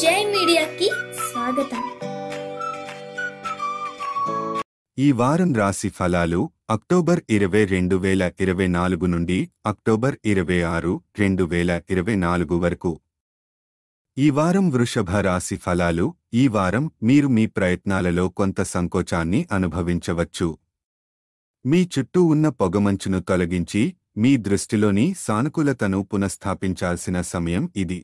జై మీడియాకి స్వాగతం ఈ వారం రాశి ఫలాలు అక్టోబర్ ఇరవై రెండు వేల ఇరవై నాలుగు నుండి అక్టోబర్ ఇరవై ఆరు రెండు వేల ఇరవై నాలుగు వరకు ఈ వారం వృషభ రాశి ఫలాలు ఈ వారం మీరు మీ ప్రయత్నాలలో కొంత సంకోచాన్ని అనుభవించవచ్చు మీ చుట్టూ ఉన్న పొగమంచును తొలగించి మీ దృష్టిలోని సానుకూలతను పునఃస్థాపించాల్సిన సమయం ఇది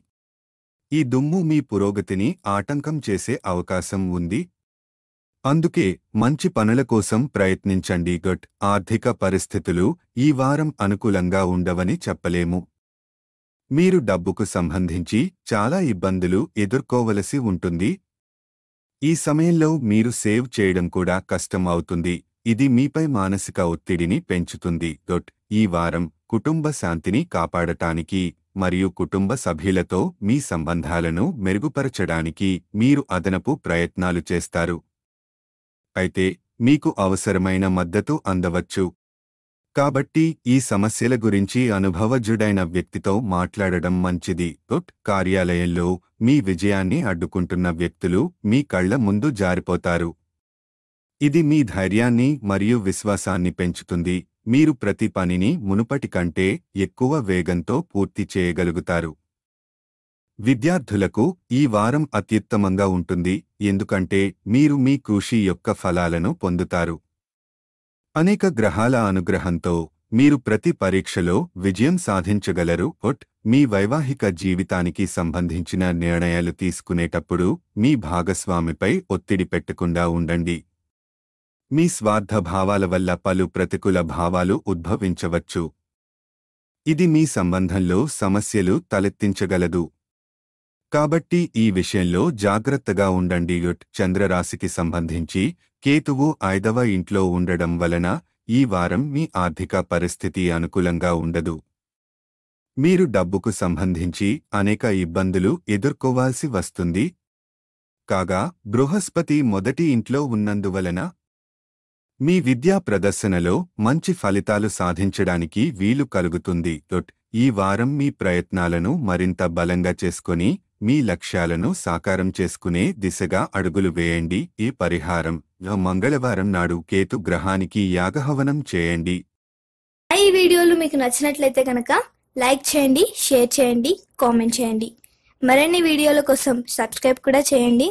ఈ దుమ్ము మీ పురోగతిని ఆటంకం చేసే అవకాశం ఉంది అందుకే మంచి పనుల కోసం ప్రయత్నించండి గట్ ఆర్థిక పరిస్థితులు ఈ వారం అనుకూలంగా ఉండవని చెప్పలేము మీరు డబ్బుకు సంబంధించి చాలా ఇబ్బందులు ఎదుర్కోవలసి ఉంటుంది ఈ సమయంలో మీరు సేవ్ చేయడం కూడా కష్టం అవుతుంది ఇది మీపై మానసిక ఒత్తిడిని పెంచుతుంది గట్ ఈ వారం కుటుంబ శాంతిని కాపాడటానికి మరియు కుటుంబ సభ్యులతో మీ సంబంధాలను మెరుగుపరచడానికి మీరు అదనపు ప్రయత్నాలు చేస్తారు అయితే మీకు అవసరమైన మద్దతు అందవచ్చు కాబట్టి ఈ సమస్యల గురించి అనుభవజుడైన వ్యక్తితో మాట్లాడడం మంచిది టొట్ కార్యాలయంలో మీ విజయాన్ని అడ్డుకుంటున్న వ్యక్తులు మీ కళ్ల ముందు జారిపోతారు ఇది మీ ధైర్యాన్ని మరియు విశ్వాసాన్ని పెంచుతుంది మీరు ప్రతి పనిని మునుపటి కంటే ఎక్కువ వేగంతో పూర్తి చేయగలుగుతారు విద్యార్థులకు ఈ వారం అత్యుత్తమంగా ఉంటుంది ఎందుకంటే మీరు మీ కృషి యొక్క ఫలాలను పొందుతారు అనేక గ్రహాల అనుగ్రహంతో మీరు ప్రతి పరీక్షలో విజయం సాధించగలరు ఒట్ మీ వైవాహిక జీవితానికి సంబంధించిన నిర్ణయాలు తీసుకునేటప్పుడు మీ భాగస్వామిపై ఒత్తిడి పెట్టకుండా ఉండండి మీ స్వార్థ భావాల వల్ల పలు ప్రతికూల భావాలు ఉద్భవించవచ్చు ఇది మీ సంబంధంలో సమస్యలు తలెత్తించగలదు కాబట్టి ఈ విషయంలో జాగ్రత్తగా ఉండండి యుట్ చంద్రరాశికి సంబంధించి కేతువు ఐదవ ఇంట్లో ఉండడం వలన ఈ వారం మీ ఆర్థిక పరిస్థితి అనుకూలంగా ఉండదు మీరు డబ్బుకు సంబంధించి అనేక ఇబ్బందులు ఎదుర్కోవాల్సి వస్తుంది కాగా బృహస్పతి మొదటి ఇంట్లో ఉన్నందువలన మీ విద్యా ప్రదర్శనలో మంచి ఫలితాలు సాధించడానికి వీలు కలుగుతుంది ఈ వారం మీ ప్రయత్నాలను మరింత బలంగా చేసుకుని మీ లక్ష్యాలను సాకారం చేసుకునే దిశగా అడుగులు వేయండి ఈ పరిహారం మంగళవారం నాడు కేతు గ్రహానికి యాగహవనం చేయండి ఈ వీడియోలు మీకు నచ్చినట్లయితే కనుక లైక్ చేయండి షేర్ చేయండి కామెంట్ చేయండి మరిన్ని వీడియోల కోసం సబ్స్క్రైబ్ కూడా చేయండి